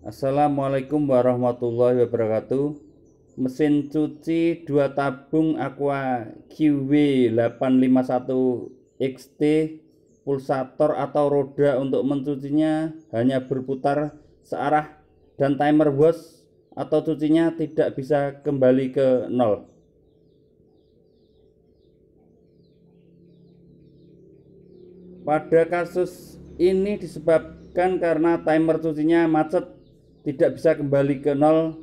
Assalamualaikum warahmatullahi wabarakatuh Mesin cuci 2 tabung Aqua QW851XT Pulsator atau roda untuk mencucinya hanya berputar searah dan timer watch atau cucinya tidak bisa kembali ke nol Pada kasus ini disebabkan karena timer cucinya macet tidak bisa kembali ke nol,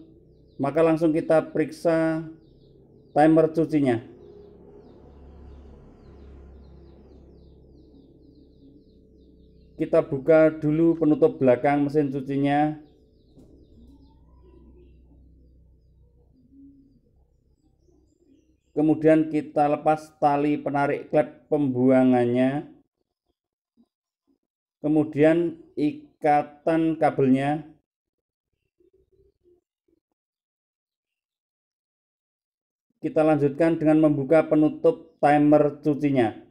maka langsung kita periksa timer cucinya. Kita buka dulu penutup belakang mesin cucinya. Kemudian kita lepas tali penarik klep pembuangannya. Kemudian ikatan kabelnya kita lanjutkan dengan membuka penutup timer cucinya.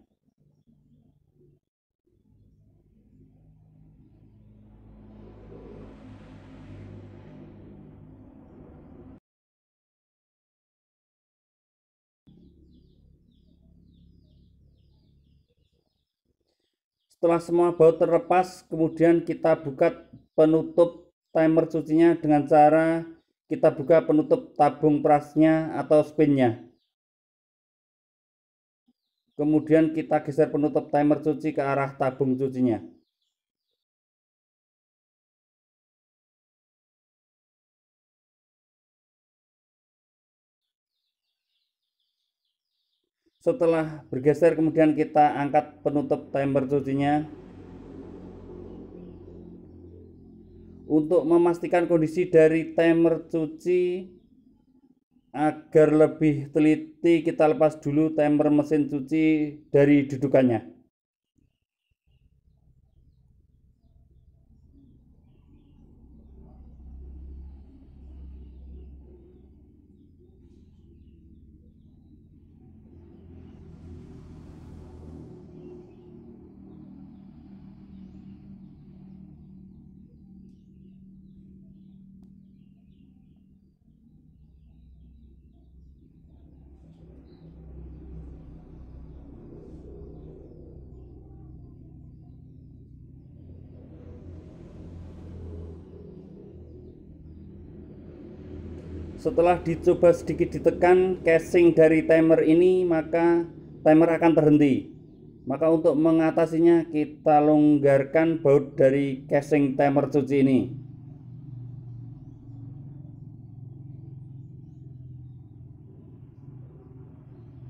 Setelah semua baut terlepas, kemudian kita buka penutup timer cucinya dengan cara kita buka penutup tabung perasnya atau spinnya. Kemudian kita geser penutup timer cuci ke arah tabung cucinya. Setelah bergeser kemudian kita angkat penutup timer cucinya untuk memastikan kondisi dari timer cuci agar lebih teliti kita lepas dulu timer mesin cuci dari dudukannya Setelah dicoba sedikit ditekan casing dari timer ini, maka timer akan terhenti. Maka untuk mengatasinya kita longgarkan baut dari casing timer cuci ini.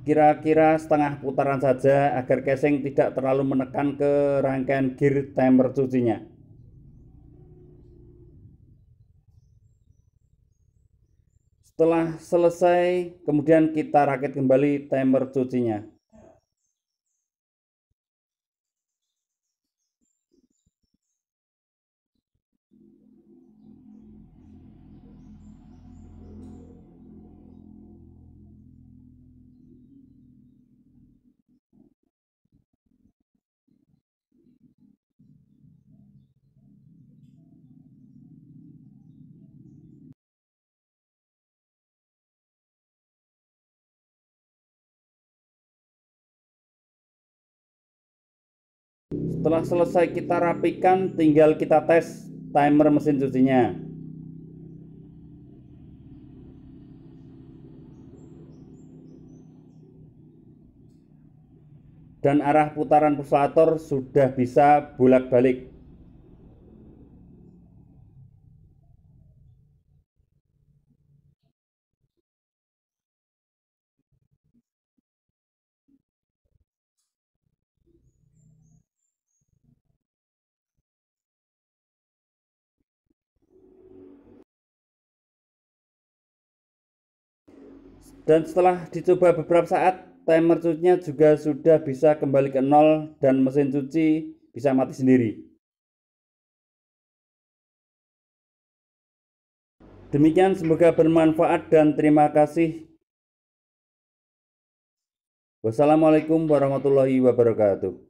Kira-kira setengah putaran saja agar casing tidak terlalu menekan ke rangkaian gear timer cucinya. Setelah selesai, kemudian kita rakit kembali timer cucinya. Setelah selesai kita rapikan, tinggal kita tes timer mesin cucinya. Dan arah putaran pulsator sudah bisa bolak-balik. Dan setelah dicoba beberapa saat, timer cucinya juga sudah bisa kembali ke nol dan mesin cuci bisa mati sendiri. Demikian semoga bermanfaat dan terima kasih. Wassalamualaikum warahmatullahi wabarakatuh.